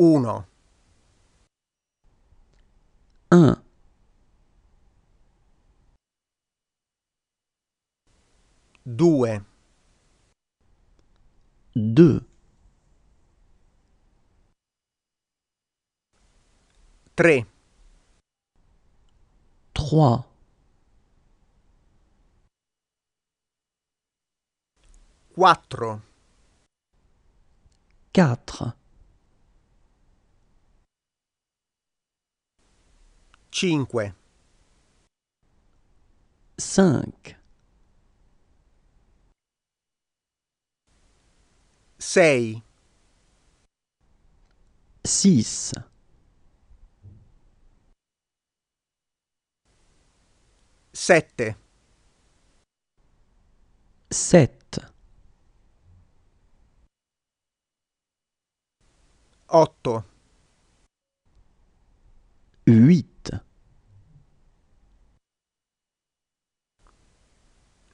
1 1 2 2 3 3 4 4 5 5 6 6 7 7 8 8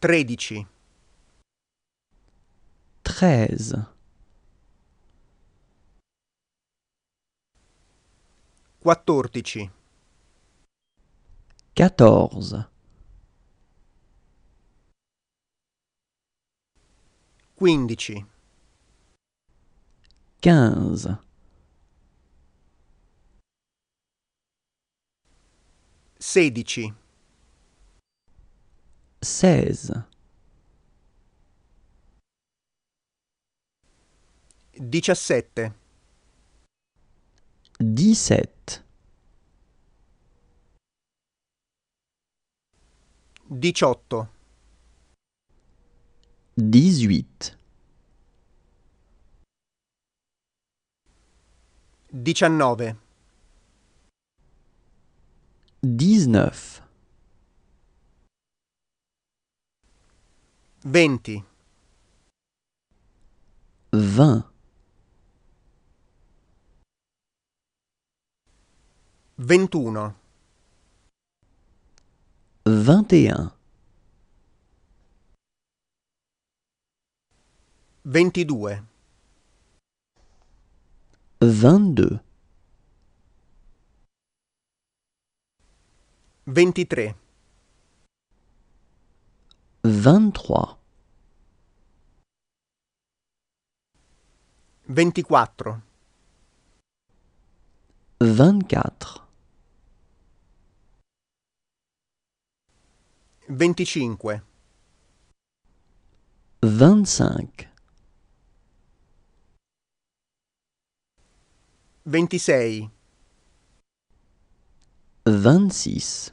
13 13 14 14 15 15 16 seize. Diciassette. Dix-sept. Diciotto. Dix-huit. Diciannove. dix 20 20 21 21 22 22 23 23 24 24 25 25 26 26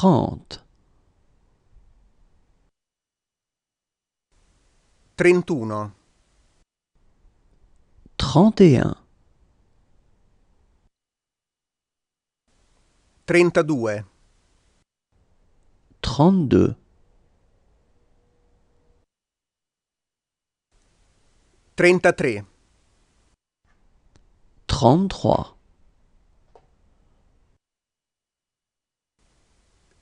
30 31 31 32 32 33 33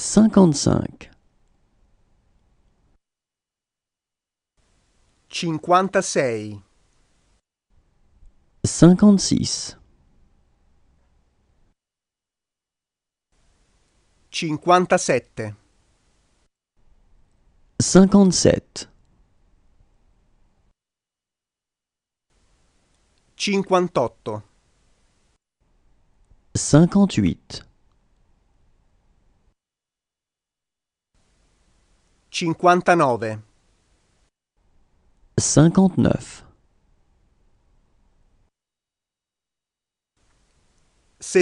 55 56 56 57 57 58 58 59 59 60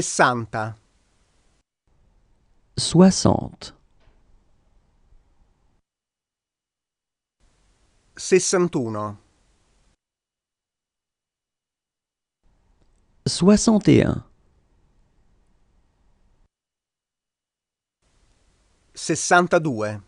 60 61 61 62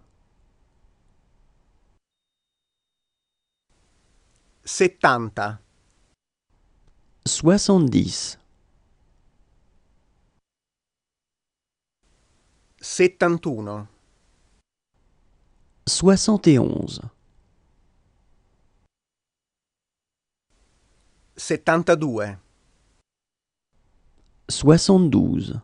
settanta. Soixante-dix. Settantuno. Soixante et onze. Settantadue. Soixante-douze.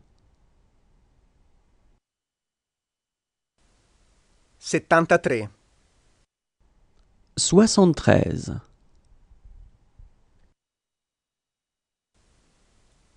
Settantatré. Soixante-treize.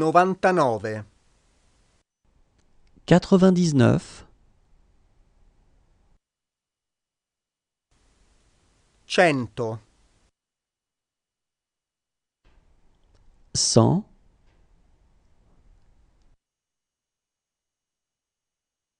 99 99 100 100